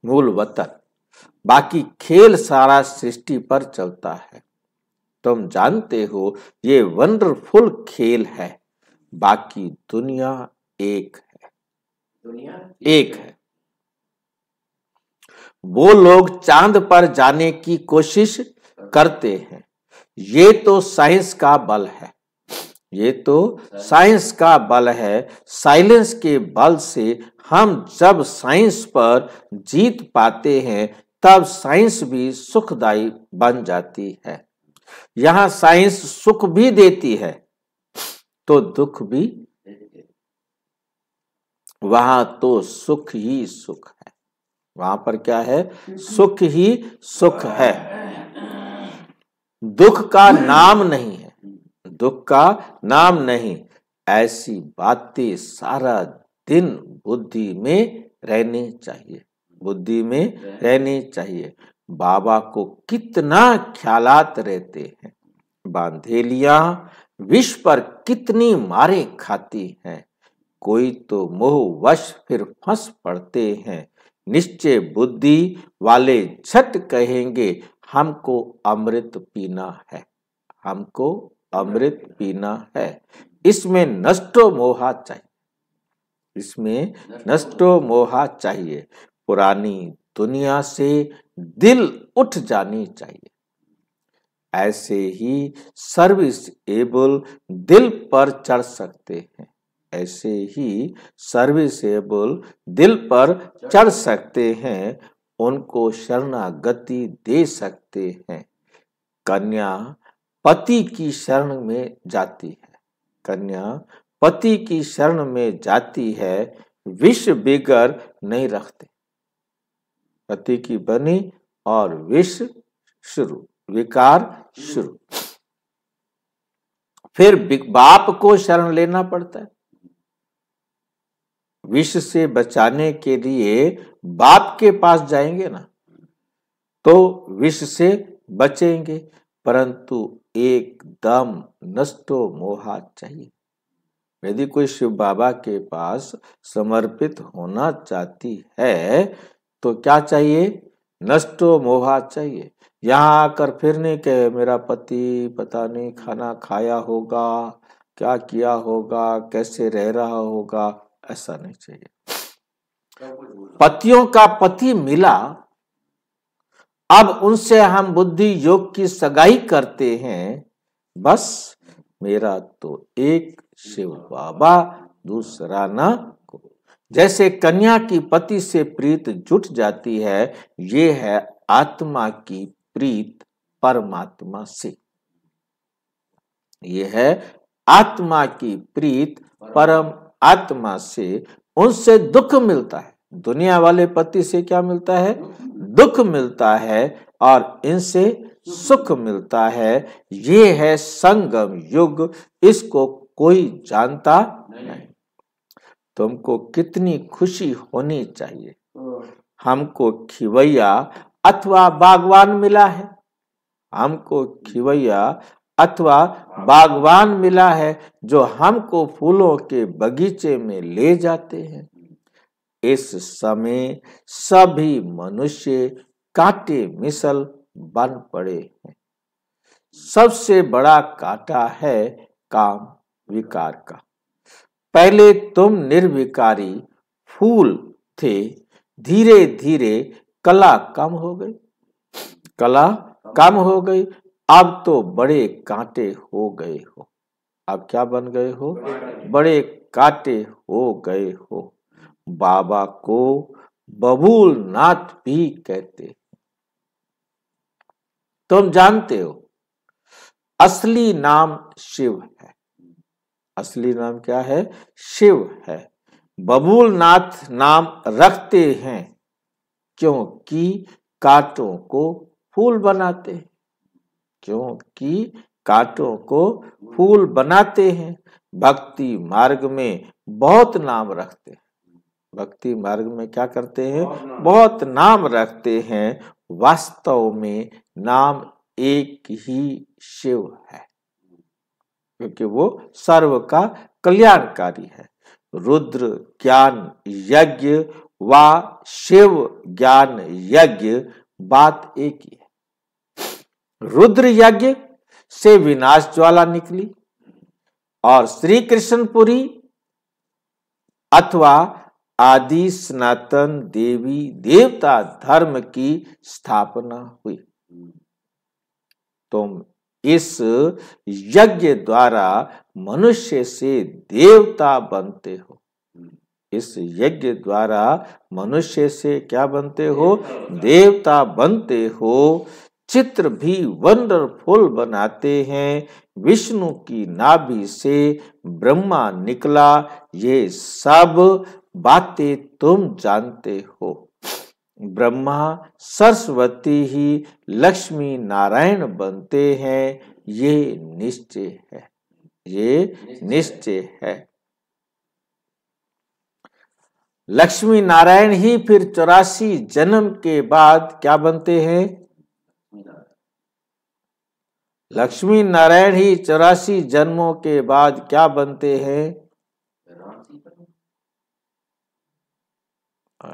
मूल वतन बाकी खेल सारा सृष्टि पर चलता है तुम जानते हो ये वंडरफुल खेल है बाकी दुनिया एक है दुनिया एक है वो लोग चांद पर जाने की कोशिश करते हैं ये तो साइंस का बल है ये तो साइंस का बल है साइलेंस के बल से हम जब साइंस पर जीत पाते हैं तब साइंस भी सुखदायी बन जाती है यहां साइंस सुख भी देती है तो दुख भी वहां तो सुख ही सुख है वहां पर क्या है सुख ही सुख है दुख का नाम नहीं है दुख का नाम नहीं ऐसी बातें सारा दिन बुद्धि में रहनी चाहिए बुद्धि में रहनी चाहिए बाबा को कितना ख्यालात रहते हैं बांधेलिया विश्व पर कितनी मारे खाती हैं कोई तो मोह वश फिर फंस पड़ते हैं निश्चय बुद्धि वाले झट कहेंगे हमको अमृत पीना है हमको अमृत पीना है इसमें नष्टो मोहा चाहिए इसमें नष्टो मोहा चाहिए पुरानी दुनिया से दिल उठ जानी चाहिए ऐसे ही सर्विस एबल दिल पर चढ़ सकते हैं ऐसे ही सर्विस एबल दिल पर चढ़ सकते हैं उनको शरणागति दे सकते हैं कन्या पति की शरण में जाती है कन्या पति की शरण में जाती है विश्व बिगर नहीं रखते अति की बनी और विष शुरू विकार शुरू फिर बाप को शरण लेना पड़ता है विष से बचाने के लिए बाप के पास जाएंगे ना तो विष से बचेंगे परंतु एकदम नष्टो मोहा चाहिए यदि कोई शिव बाबा के पास समर्पित होना चाहती है तो क्या चाहिए नष्टो मोहा चाहिए यहाँ आकर फिर नहीं कहे मेरा पति पता नहीं खाना खाया होगा क्या किया होगा कैसे रह रहा होगा ऐसा नहीं चाहिए पतियों का पति मिला अब उनसे हम बुद्धि योग की सगाई करते हैं बस मेरा तो एक शिव बाबा दूसरा ना जैसे कन्या की पति से प्रीत जुट जाती है ये है आत्मा की प्रीत परमात्मा से ये है आत्मा की प्रीत परम आत्मा से उनसे दुख मिलता है दुनिया वाले पति से क्या मिलता है दुख मिलता है और इनसे सुख मिलता है ये है संगम युग इसको कोई जानता तुमको कितनी खुशी होनी चाहिए हमको खिवैया अथवा बागवान मिला है हमको खिवैया अथवा बागवान मिला है जो हमको फूलों के बगीचे में ले जाते हैं इस समय सभी मनुष्य कांटे मिसल बन पड़े हैं सबसे बड़ा कांटा है काम विकार का पहले तुम निर्विकारी फूल थे धीरे धीरे कला कम हो गई कला कम हो गई अब तो बड़े कांटे हो गए हो अब क्या बन गए हो बड़े कांटे हो गए हो बाबा को बबूल नाथ भी कहते तुम जानते हो असली नाम शिव है असली नाम क्या है शिव है बबूल नाथ नाम रखते हैं क्योंकि कांटों को फूल बनाते क्योंकि कांटों को फूल बनाते हैं भक्ति मार्ग में बहुत नाम रखते हैं भक्ति मार्ग में क्या करते हैं बहुत नाम रखते हैं वास्तव में नाम एक ही शिव है क्योंकि वो सर्व का कल्याणकारी है रुद्र ज्ञान यज्ञ व शिव ज्ञान यज्ञ बात एक ही है रुद्र यज्ञ से विनाश ज्वाला निकली और श्री कृष्णपुरी अथवा आदि सनातन देवी देवता धर्म की स्थापना हुई तुम इस यज्ञ द्वारा मनुष्य से देवता बनते हो इस यज्ञ द्वारा मनुष्य से क्या बनते हो देवता बनते हो चित्र भी वंडरफुल बनाते हैं विष्णु की नाभि से ब्रह्मा निकला ये सब बातें तुम जानते हो ब्रह्मा सरस्वती ही लक्ष्मी नारायण बनते हैं ये निश्चय है ये निश्चय है लक्ष्मी नारायण ही फिर चौरासी जन्म के बाद क्या बनते हैं लक्ष्मी नारायण ही चौरासी जन्मों के बाद क्या बनते हैं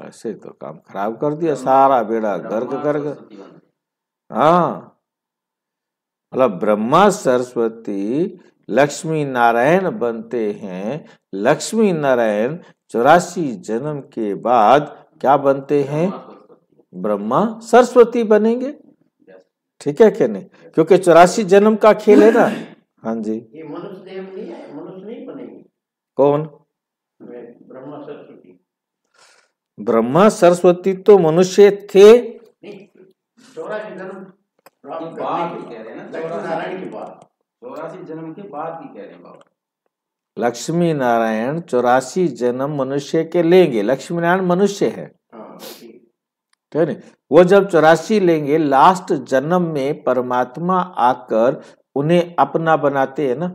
ऐसे तो काम खराब कर दिया सारा बेड़ा गर्क कर हाँ मतलब ब्रह्मा सरस्वती लक्ष्मी नारायण बनते हैं लक्ष्मी नारायण चौरासी जन्म के बाद क्या बनते हैं ब्रह्मा सरस्वती बनेंगे ठीक है क्या नहीं क्योंकि चौरासी जन्म का खेल है ना हाँ जी ये मनुष्य नहीं है मनुष्य नहीं बनेंगे कौन ब्रह्मा सरस्वती तो मनुष्य थे लक्ष्मी नारायण चौरासी जन्म मनुष्य के लेंगे लक्ष्मी नारायण मनुष्य है हाँ, ठीक है वो जब चौरासी लेंगे लास्ट जन्म में परमात्मा आकर उन्हें अपना बनाते हैं ना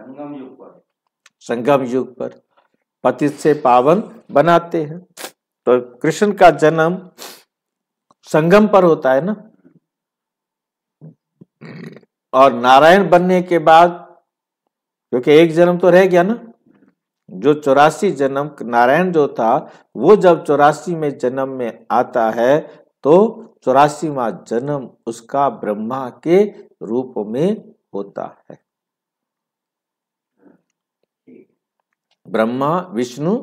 संगम युग पर संगम युग पर पति से पावन बनाते हैं तो कृष्ण का जन्म संगम पर होता है ना और नारायण बनने के बाद क्योंकि एक जन्म तो रह गया ना जो चौरासी जन्म नारायण जो था वो जब चौरासी में जन्म में आता है तो चौरासीवा जन्म उसका ब्रह्मा के रूप में होता है ब्रह्मा विष्णु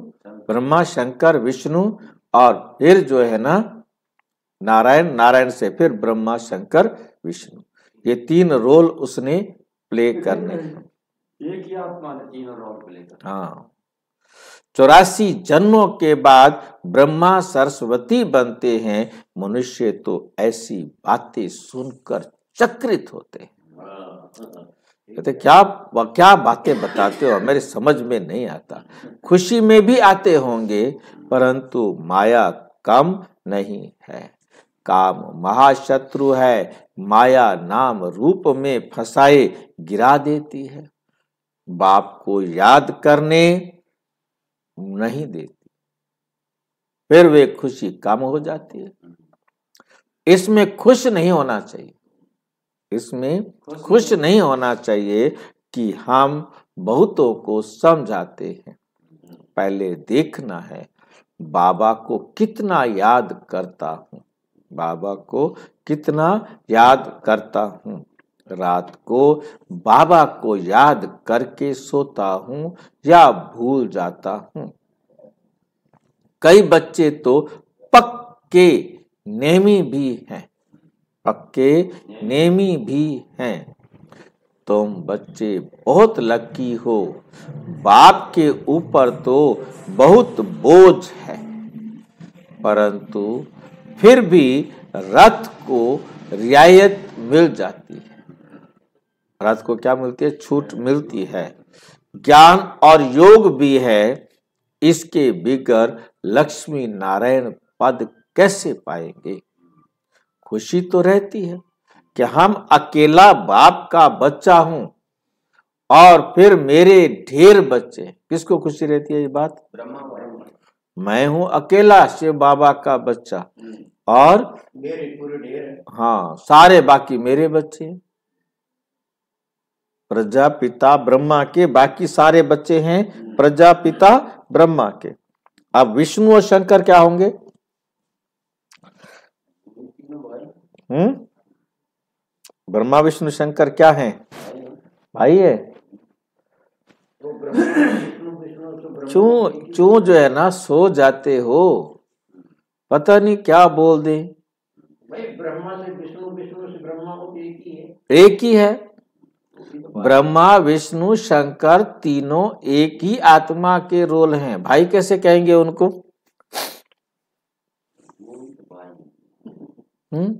ब्रह्मा शंकर विष्णु और फिर जो है ना नारायण नारायण से फिर ब्रह्मा शंकर विष्णु ये तीन रोल उसने प्ले करने एक ही आत्मा ने तीन रोल प्ले कर हाँ चौरासी जन्मों के बाद ब्रह्मा सरस्वती बनते हैं मनुष्य तो ऐसी बातें सुनकर चक्रित होते हैं हाँ। कहते क्या क्या बातें बताते हो मेरे समझ में नहीं आता खुशी में भी आते होंगे परंतु माया कम नहीं है काम महाशत्रु है माया नाम रूप में फंसाए गिरा देती है बाप को याद करने नहीं देती फिर वे खुशी कम हो जाती है इसमें खुश नहीं होना चाहिए इसमें खुश नहीं होना चाहिए कि हम बहुतों को समझाते हैं पहले देखना है बाबा को कितना याद करता हूँ बाबा को कितना याद करता हूँ रात को बाबा को याद करके सोता हूँ या भूल जाता हूँ कई बच्चे तो पक्के नेमी भी हैं पक्के नेमी भी हैं तुम बच्चे बहुत लकी हो बाप के ऊपर तो बहुत बोझ है परंतु फिर भी रथ को रियायत मिल जाती है रथ को क्या मिलती है छूट मिलती है ज्ञान और योग भी है इसके बिगर लक्ष्मी नारायण पद कैसे पाएंगे खुशी तो रहती है कि हम अकेला बाप का बच्चा हूं और फिर मेरे ढेर बच्चे किसको खुशी रहती है ये बात मैं हूं अकेला शिव बाबा का बच्चा और मेरे पूरे ढेर हाँ सारे बाकी मेरे बच्चे प्रजा प्रजापिता ब्रह्मा के बाकी सारे बच्चे हैं प्रजापिता ब्रह्मा के अब विष्णु और शंकर क्या होंगे हम्म ब्रह्मा विष्णु शंकर क्या है भाई है चू चू जो है ना सो जाते हो पता नहीं क्या बोल दे ब्रह्मा से विष्णु विष्णु से ब्रह्मा एक ही है एक ही है ब्रह्मा विष्णु शंकर तीनों एक ही आत्मा के रोल हैं भाई कैसे कहेंगे उनको तो हम्म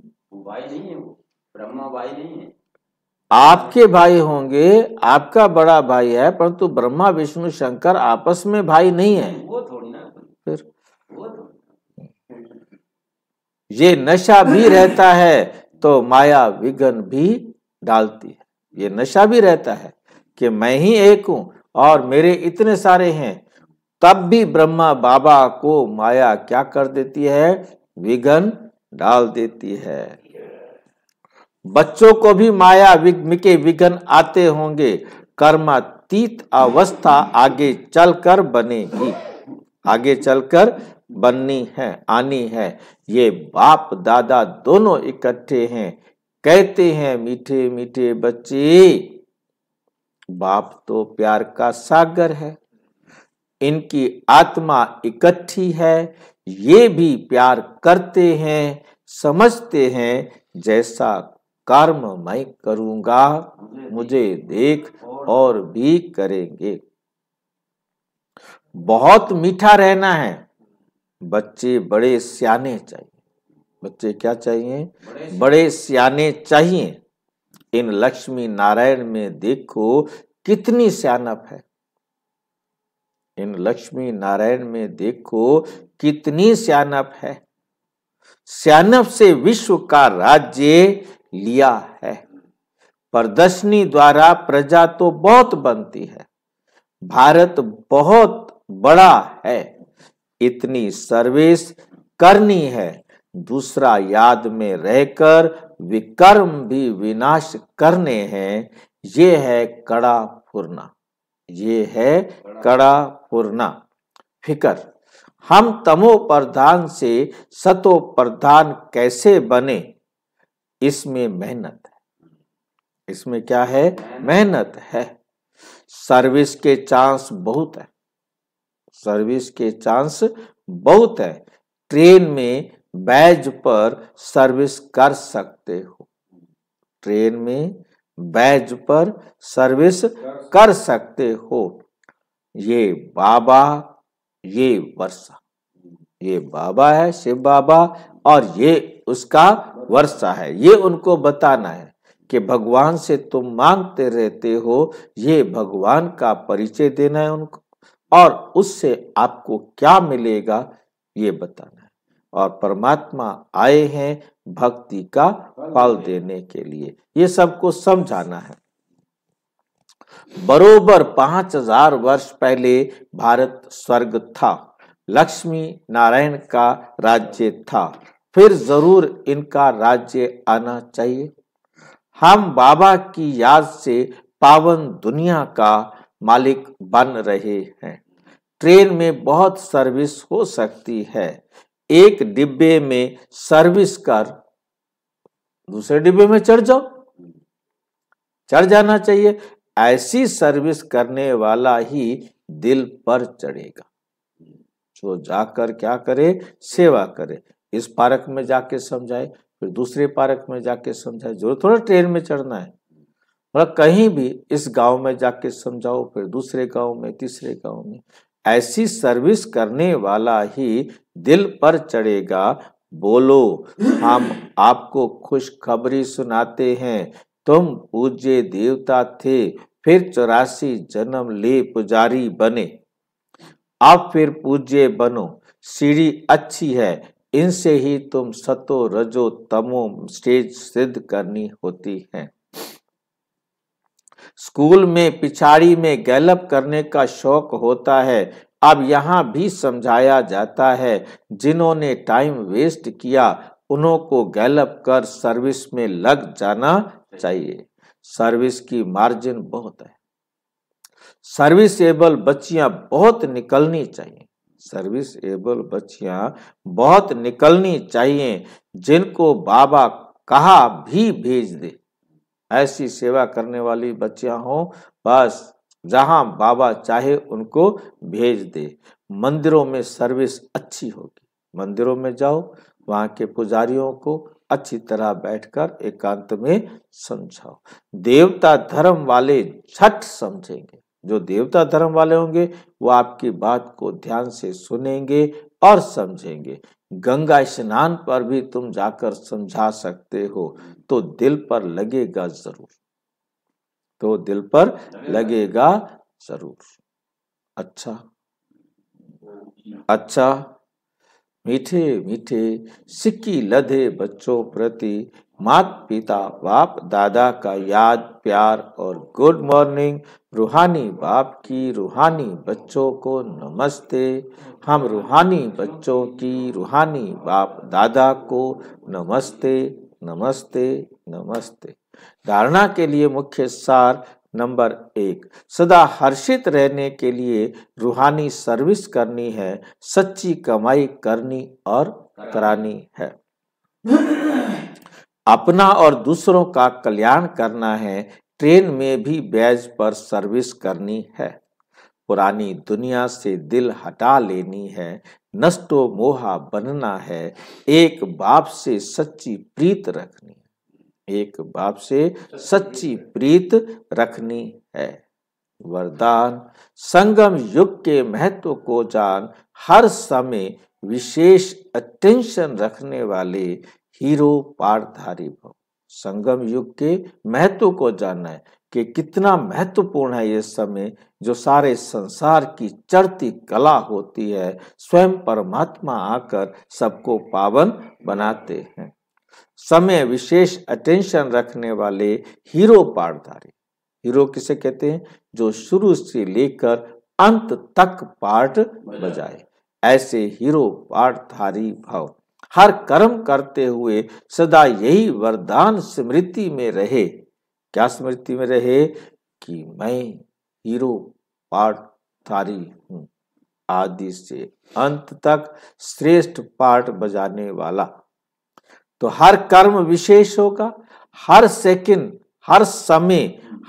भाई नहीं है वो ब्रह्मा हम्म। भाई नहीं है आपके भाई होंगे आपका बड़ा भाई है परंतु ब्रह्मा विष्णु शंकर आपस में भाई नहीं है वो थोड़ी ना फिर वो ये नशा भी रहता है तो माया विघन भी डालती है ये नशा भी रहता है कि मैं ही एक हूं और मेरे इतने सारे हैं तब भी ब्रह्मा बाबा को माया क्या कर देती है विघन डाल देती है बच्चों को भी माया विघ्न के विघन आते होंगे कर्मातीत अवस्था आगे चलकर बनेगी आगे चलकर बननी है आनी है ये बाप दादा दोनों इकट्ठे हैं कहते हैं मीठे मीठे बच्चे बाप तो प्यार का सागर है इनकी आत्मा इकट्ठी है ये भी प्यार करते हैं समझते हैं जैसा कर्म मैं करूंगा मुझे देख और भी करेंगे बहुत मीठा रहना है बच्चे बड़े सियाने चाहिए बच्चे क्या चाहिए बड़े सियाने चाहिए इन लक्ष्मी नारायण में देखो कितनी सियानप है इन लक्ष्मी नारायण में देखो कितनी सियानप है सियानप से विश्व का राज्य लिया है प्रदर्शनी द्वारा प्रजा तो बहुत बनती है भारत बहुत बड़ा है इतनी सर्विस करनी है दूसरा याद में रहकर विकर्म भी विनाश करने हैं ये है कड़ा पूर्णा ये है कड़ा पूर्णा फिकर हम तमो प्रधान से सतो प्रधान कैसे बने इसमें मेहनत है इसमें क्या है मेहनत है सर्विस के चांस बहुत है सर्विस के चांस बहुत है ट्रेन में बैज पर सर्विस कर सकते हो ट्रेन में बैज पर सर्विस कर सकते हो ये बाबा ये वर्षा ये बाबा है शिव बाबा और ये उसका वर्षा है ये उनको बताना है कि भगवान से तुम मांगते रहते हो ये भगवान का परिचय देना है उनको और उससे आपको क्या मिलेगा ये बताना है और परमात्मा आए हैं भक्ति का फल देने के लिए ये सबको समझाना है बरोबर पांच हजार वर्ष पहले भारत स्वर्ग था लक्ष्मी नारायण का राज्य था फिर जरूर इनका राज्य आना चाहिए हम बाबा की याद से पावन दुनिया का मालिक बन रहे हैं ट्रेन में बहुत सर्विस हो सकती है एक डिब्बे में सर्विस कर दूसरे डिब्बे में चढ़ जाओ चढ़ जाना चाहिए ऐसी सर्विस करने वाला ही दिल पर चढ़ेगा जो जाकर क्या करे सेवा करे इस पार्क में जाके समझाए फिर दूसरे पार्क में जाके समझाए जरूर थोड़ा ट्रेन में चढ़ना है मतलब कहीं भी इस गांव में जाके समझाओ फिर दूसरे गांव में तीसरे गांव में ऐसी सर्विस करने वाला ही दिल पर चढ़ेगा बोलो हम आपको खुशखबरी सुनाते हैं तुम पूज्य देवता थे फिर चौरासी जन्म ले पुजारी बने आप फिर पूज्य बनो सीढ़ी अच्छी है इनसे ही तुम सतो रजो तमो स्टेज सिद्ध करनी होती है स्कूल में पिछाड़ी में गैलप करने का शौक होता है अब यहाँ भी समझाया जाता है जिन्होंने टाइम वेस्ट किया उन्हों को गैलप कर सर्विस में लग जाना चाहिए सर्विस की मार्जिन बहुत है सर्विसेबल बच्चियां बहुत निकलनी चाहिए सर्विस एबल बच्चिया बहुत निकलनी चाहिए जिनको बाबा कहा भी भेज दे ऐसी सेवा करने वाली बच्चिया हो बस जहां बाबा चाहे उनको भेज दे मंदिरों में सर्विस अच्छी होगी मंदिरों में जाओ वहां के पुजारियों को अच्छी तरह बैठकर एकांत में समझाओ देवता धर्म वाले छठ समझेंगे जो देवता धर्म वाले होंगे वो आपकी बात को ध्यान से सुनेंगे और समझेंगे गंगा स्नान पर भी तुम जाकर समझा सकते हो तो दिल पर लगेगा जरूर तो दिल पर लगेगा जरूर अच्छा अच्छा मीठे मीठे सिक्की लधे बच्चों प्रति मात पिता बाप दादा का याद प्यार और गुड मॉर्निंग रूहानी बाप की रूहानी बच्चों को नमस्ते हम रूहानी बच्चों की रूहानी बाप दादा को नमस्ते नमस्ते नमस्ते धारणा के लिए मुख्य सार नंबर एक सदा हर्षित रहने के लिए रूहानी सर्विस करनी है सच्ची कमाई करनी और करानी है अपना और दूसरों का कल्याण करना है ट्रेन में भी बैज पर सर्विस करनी है पुरानी दुनिया से दिल हटा लेनी है नष्टो मोहा बनना है एक बाप से सच्ची प्रीत रखनी एक बाप से सच्ची प्रीत रखनी है वरदान संगम युग के महत्व को जान हर समय विशेष अटेंशन रखने वाले हीरो पारधारी भव संगम युग के महत्व को जानना है कि कितना महत्वपूर्ण है ये समय जो सारे संसार की चढ़ती कला होती है स्वयं परमात्मा आकर सबको पावन बनाते हैं समय विशेष अटेंशन रखने वाले हीरो पाठधारी हीरो किसे कहते हैं जो शुरू से लेकर अंत तक पाठ बजाए ऐसे हीरो पाठधारी भाव हर कर्म करते हुए सदा यही वरदान स्मृति में रहे क्या स्मृति में रहे कि मैं हीरो पाठधारी हूं आदि से अंत तक श्रेष्ठ पाठ बजाने वाला तो हर कर्म विशेष होगा हर सेकंड हर समय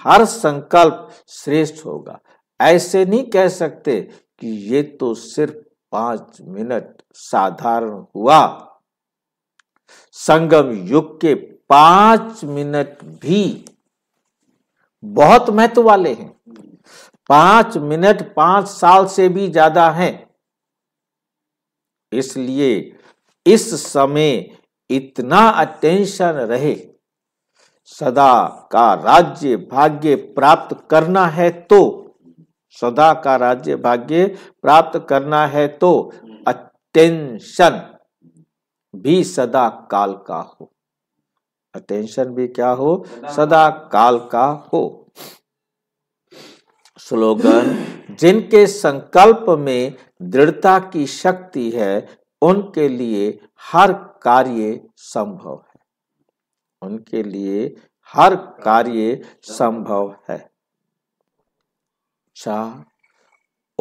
हर संकल्प श्रेष्ठ होगा ऐसे नहीं कह सकते कि ये तो सिर्फ पांच मिनट साधारण हुआ संगम युग के पांच मिनट भी बहुत महत्व वाले हैं पांच मिनट पांच साल से भी ज्यादा हैं इसलिए इस समय इतना अटेंशन रहे सदा का राज्य भाग्य प्राप्त करना है तो सदा का राज्य भाग्य प्राप्त करना है तो अटेंशन भी सदा काल का हो अटेंशन भी क्या हो सदा काल का हो स्लोगन जिनके संकल्प में दृढ़ता की शक्ति है उनके लिए हर कार्य संभव है उनके लिए हर कार्य संभव है चार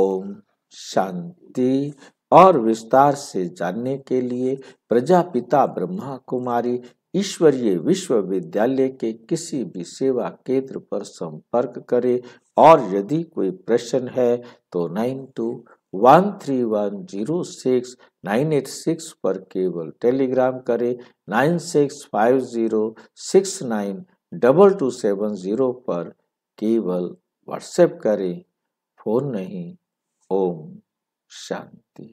ओम शांति और विस्तार से जानने के लिए प्रजापिता ब्रह्मा कुमारी ईश्वरीय विश्वविद्यालय के किसी भी सेवा केंद्र पर संपर्क करें और यदि कोई प्रश्न है तो nine two one three one zero six 986 पर केवल टेलीग्राम करें 9650692270 पर केवल व्हाट्सएप करें फोन नहीं ओम शांति